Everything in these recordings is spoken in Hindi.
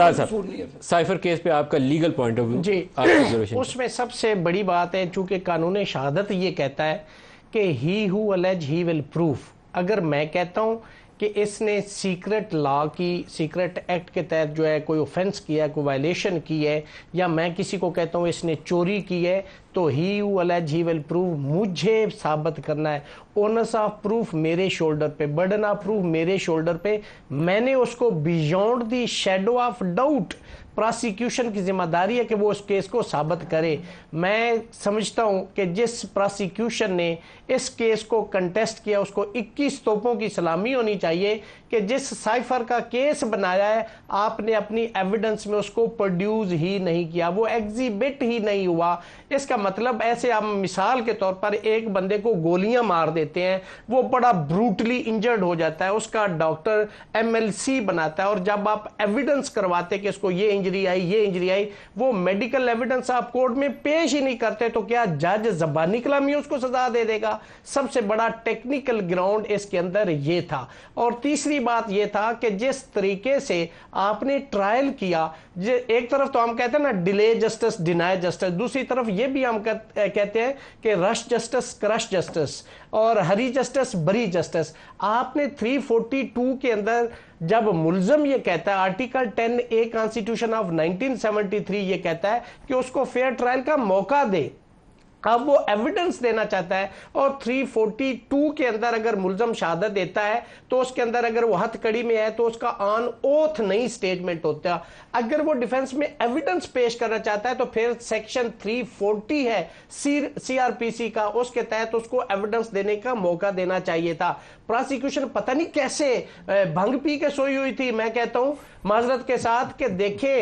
हाँ, साइफर केस पे आपका लीगल पॉइंट ऑफ व्यू जी उसमें सबसे बड़ी बात है चूंकि कानून शहादत ये कहता है कि he who allege he will proof अगर मैं कहता हूं कि इसने सीक्रेट लॉ की सीक्रेट एक्ट के तहत जो है कोई ऑफेंस किया है कोई वायलेशन की है या मैं किसी को कहता हूँ इसने चोरी की है तो he you he will prove मुझे साबित करना है ओनस ऑफ प्रूफ मेरे शोल्डर पे बर्डन ऑफ प्रूफ मेरे शोल्डर पे मैंने उसको beyond the shadow of doubt prosecution की जिम्मेदारी है कि वो उस केस को साबित करे मैं समझता हूं कि जिस प्रोसिक्यूशन ने इस केस को कंटेस्ट किया उसको 21 तोपों की सलामी होनी चाहिए कि जिस साइफर का केस बनाया है आपने अपनी एविडेंस में उसको प्रोड्यूस ही नहीं किया वो एग्जिबिट ही नहीं हुआ इसका मतलब ऐसे हम मिसाल के तौर पर एक बंदे को गोलियां मार देते हैं वो बड़ा ब्रूटली इंजर्ड हो जाता है उसका डॉक्टर एमएलसी बनाता है और जब आप एविडेंस करवाते कि इसको ये इंजर्ड इंजरी आई ये इंजरी आई वो मेडिकल एविडेंस आप कोर्ट में पेश ही नहीं करते तो क्या जज जबानी कलामी उसको सजा दे देगा सबसे बड़ा टेक्निकल ग्राउंड इसके अंदर ये था और तीसरी बात ये था कि जिस तरीके से आपने ट्रायल किया एक तरफ तो हम कहते हैं ना डिले जस्टिस डिनाय जस्टिस दूसरी तरफ ये भी हम कहते हैं कि रश जस्टिस क्रश जस्टिस और हरी जस्टिस बरी जस्टिस आपने 342 के अंदर जब मुलजम ये कहता है आर्टिकल 10 ए कॉन्स्टिट्यूशन ऑफ 1973 ये कहता है कि उसको फेयर ट्रायल का मौका दे अब वो एविडेंस देना चाहता है और 342 के अंदर अगर मुलजम शहादत देता है तो उसके अंदर अगर वो हथकड़ी में है तो उसका ऑन ओथ नहीं स्टेटमेंट होता अगर वो डिफेंस में एविडेंस पेश करना चाहता है तो फिर सेक्शन 340 है सीआरपीसी का उसके तहत तो उसको एविडेंस देने का मौका देना चाहिए था प्रोसिक्यूशन पता नहीं कैसे भंग पी के सोई हुई थी मैं कहता हूं माजरत के साथ के देखे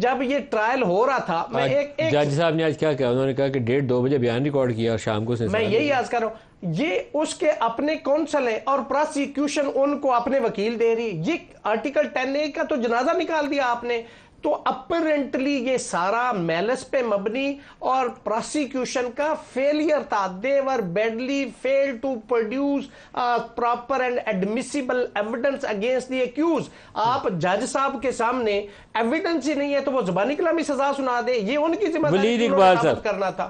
जब ये ट्रायल हो रहा था मैं एक, एक जज साहब ने आज क्या कहा उन्होंने कहा कि डेढ़ दो बजे बयान रिकॉर्ड किया और शाम को मैं यही आज कर रहा हूँ ये उसके अपने कौंसल है और प्रोसिक्यूशन उनको अपने वकील दे रही ये आर्टिकल टेन ए का तो जनाजा निकाल दिया आपने तो अपरेंटली ये सारा मेलस पे मबनी और प्रोसिक्यूशन का फेलियर था they were badly fail to produce proper and admissible evidence against the accuse आप जज साहब के सामने एविडेंस ही नहीं है तो वो जबानी कलामी सजा सुना दे ये उनकी जिम्मेदारी करना था